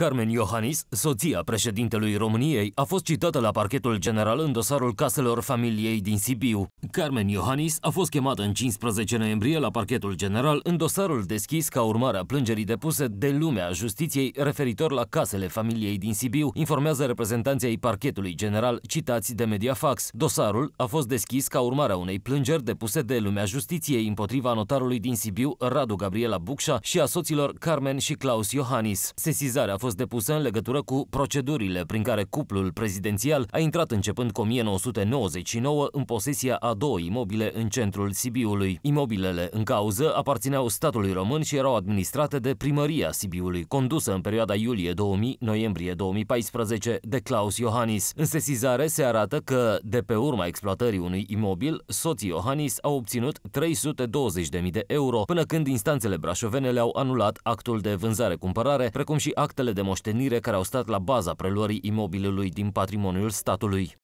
Carmen Iohannis, soția președintelui României, a fost citată la parchetul general în dosarul caselor familiei din Sibiu. Carmen Iohannis a fost chemată în 15 noiembrie la parchetul general în dosarul deschis ca urmare a plângerii depuse de lumea justiției referitor la casele familiei din Sibiu, informează reprezentanții parchetului general citați de Mediafax. Dosarul a fost deschis ca urmare a unei plângeri depuse de lumea justiției împotriva notarului din Sibiu, Radu Gabriela Bucșa și a soților Carmen și Claus Iohannis. Sesizarea a fost fost depusă în legătură cu procedurile prin care cuplul prezidențial a intrat începând cu 1999 în posesia a două imobile în centrul Sibiului. Imobilele în cauză aparțineau statului român și erau administrate de primăria Sibiului, condusă în perioada iulie 2000-noiembrie 2014 de Claus Iohannis. În sesizare se arată că, de pe urma exploatării unui imobil, soții Iohannis au obținut 320.000 de euro, până când instanțele brașovene le-au anulat actul de vânzare-cumpărare, precum și actele de moștenire care au stat la baza preluării imobilului din patrimoniul statului.